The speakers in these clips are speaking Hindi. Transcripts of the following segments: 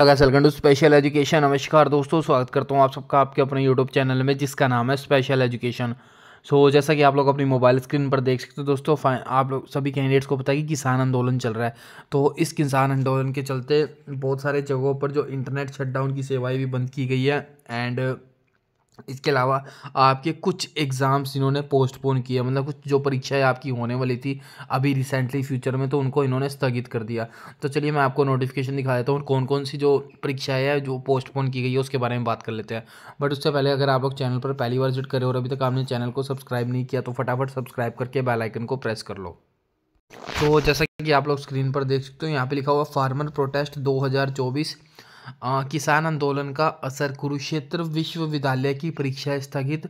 अगर सलगंड स्पेशल एजुकेशन नमस्कार दोस्तों स्वागत करता हूँ आप सबका आपके अपने यूट्यूब चैनल में जिसका नाम है स्पेशल एजुकेशन सो so, जैसा कि आप लोग अपनी मोबाइल स्क्रीन पर देख सकते हो दोस्तों आप लोग सभी कैंडिडेट्स को पता है कि किसान आंदोलन चल रहा है तो इस किसान आंदोलन के चलते बहुत सारे जगहों पर जो इंटरनेट शटडाउन की सेवाएँ भी बंद की गई है एंड इसके अलावा आपके कुछ एग्ज़ाम्स इन्होंने पोस्टपोन किया मतलब कुछ जो परीक्षाएं आपकी होने वाली थी अभी रिसेंटली फ्यूचर में तो उनको इन्होंने स्थगित कर दिया तो चलिए मैं आपको नोटिफिकेशन दिखा देता हूँ कौन कौन सी जो परीक्षाएं हैं जो पोस्टपोन की गई है उसके बारे में बात कर लेते हैं बट उससे पहले अगर आप लोग चैनल पर पहली बार विजिट करें और अभी तक आपने चैनल को सब्सक्राइब नहीं किया तो फटाफट सब्सक्राइब करके बेलाइकन को प्रेस कर लो तो जैसा कि आप लोग स्क्रीन पर देख सकते हो यहाँ पर लिखा हुआ फार्मर प्रोटेस्ट दो किसान आंदोलन का असर कुरुक्षेत्र विश्वविद्यालय की परीक्षा स्थगित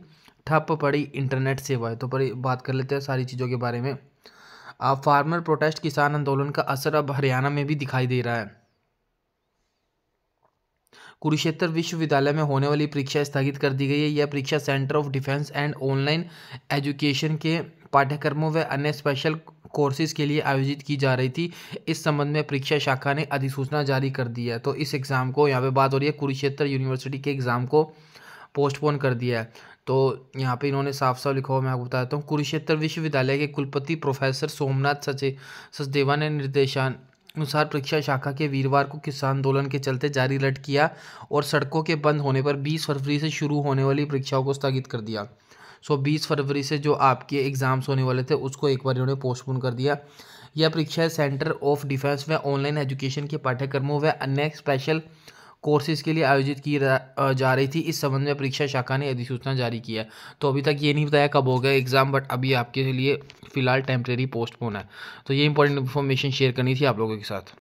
ठप पड़ी इंटरनेट सेवाएं तो पर बात कर लेते हैं सारी चीज़ों के बारे में फार्मर प्रोटेस्ट किसान आंदोलन का असर अब हरियाणा में भी दिखाई दे रहा है कुरुक्षेत्र विश्वविद्यालय में होने वाली परीक्षा स्थगित कर दी गई है यह परीक्षा centre of defence and online education के पाठ्यक्रमों व अन्य स्पेशल कोर्सेज के लिए आयोजित की जा रही थी इस संबंध में परीक्षा शाखा ने अधिसूचना जारी कर दी है तो इस एग्ज़ाम को यहाँ पे बात हो रही है कुरुक्षेत्र यूनिवर्सिटी के एग्ज़ाम को पोस्टपोन कर दिया है तो यहाँ पे इन्होंने साफ साफ लिखा हुआ मैं आपको बताता हूँ कुरुक्षेत्र विश्वविद्यालय के कुलपति प्रोफेसर सोमनाथ सचे सचदेवा ने निर्देशान अनुसार परीक्षा शाखा के वीरवार को किसान आंदोलन के चलते जारी रट किया और सड़कों के बंद होने पर 20 फरवरी से शुरू होने वाली परीक्षाओं को स्थगित कर दिया सो बीस फरवरी से जो आपके एग्ज़ाम्स होने वाले थे उसको एक बार इन्होंने पोस्टपोन कर दिया यह परीक्षा सेंटर ऑफ डिफेंस में ऑनलाइन एजुकेशन के पाठ्यक्रमों व अन्य स्पेशल कोर्सेज के लिए आयोजित की जा रही थी इस संबंध में परीक्षा शाखा ने अधिसूचना जारी किया तो अभी तक ये नहीं बताया कब होगा एग्ज़ाम बट अभी आपके लिए फ़िलहाल टेम्प्रेरी पोस्टपोन है तो ये इंपॉर्टेंट इन्फॉर्मेशन शेयर करनी थी आप लोगों के साथ